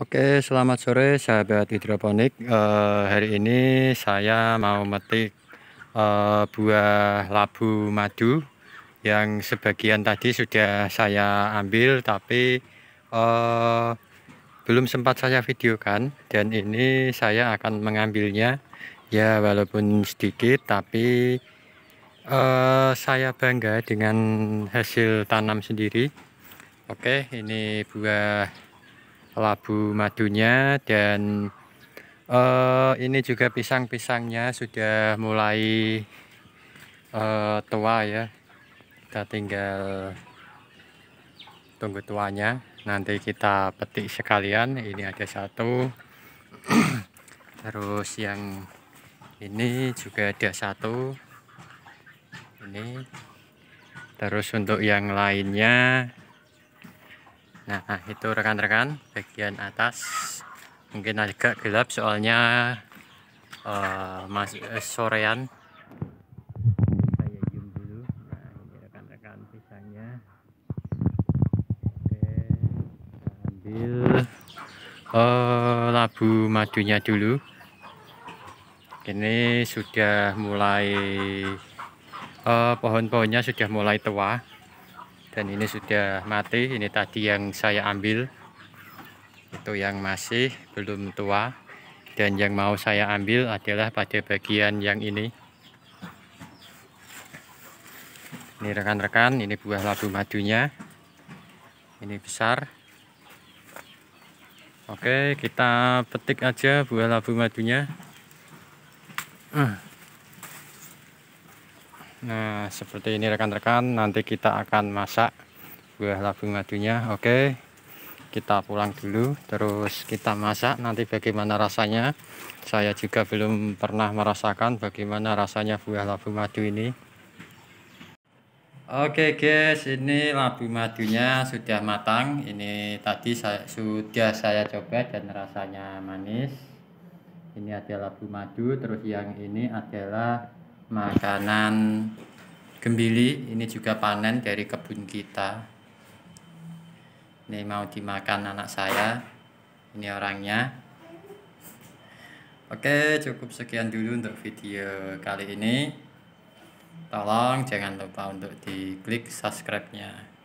Oke, selamat sore sahabat hidroponik. Uh, hari ini saya mau metik uh, buah labu madu yang sebagian tadi sudah saya ambil tapi uh, belum sempat saya videokan dan ini saya akan mengambilnya ya walaupun sedikit tapi uh, saya bangga dengan hasil tanam sendiri. Oke, ini buah labu madunya dan uh, ini juga pisang-pisangnya sudah mulai uh, tua ya kita tinggal tunggu tuanya nanti kita petik sekalian ini ada satu terus yang ini juga ada satu ini terus untuk yang lainnya Nah, ah, itu rekan-rekan bagian atas mungkin agak gelap soalnya uh, mas uh, sorean saya zoom dulu nah ini rekan-rekan pisangnya oke ambil uh, labu madunya dulu ini sudah mulai uh, pohon-pohonnya sudah mulai tua dan ini sudah mati ini tadi yang saya ambil itu yang masih belum tua dan yang mau saya ambil adalah pada bagian yang ini ini rekan-rekan ini buah labu madunya ini besar oke kita petik aja buah labu madunya hmm. Nah, seperti ini rekan-rekan, nanti kita akan masak buah labu madunya. Oke, kita pulang dulu, terus kita masak. Nanti bagaimana rasanya? Saya juga belum pernah merasakan bagaimana rasanya buah labu madu ini. Oke guys, ini labu madunya sudah matang. Ini tadi saya, sudah saya coba dan rasanya manis. Ini ada labu madu, terus yang ini adalah makanan gembili ini juga panen dari kebun kita ini mau dimakan anak saya ini orangnya oke cukup sekian dulu untuk video kali ini tolong jangan lupa untuk di klik subscribe nya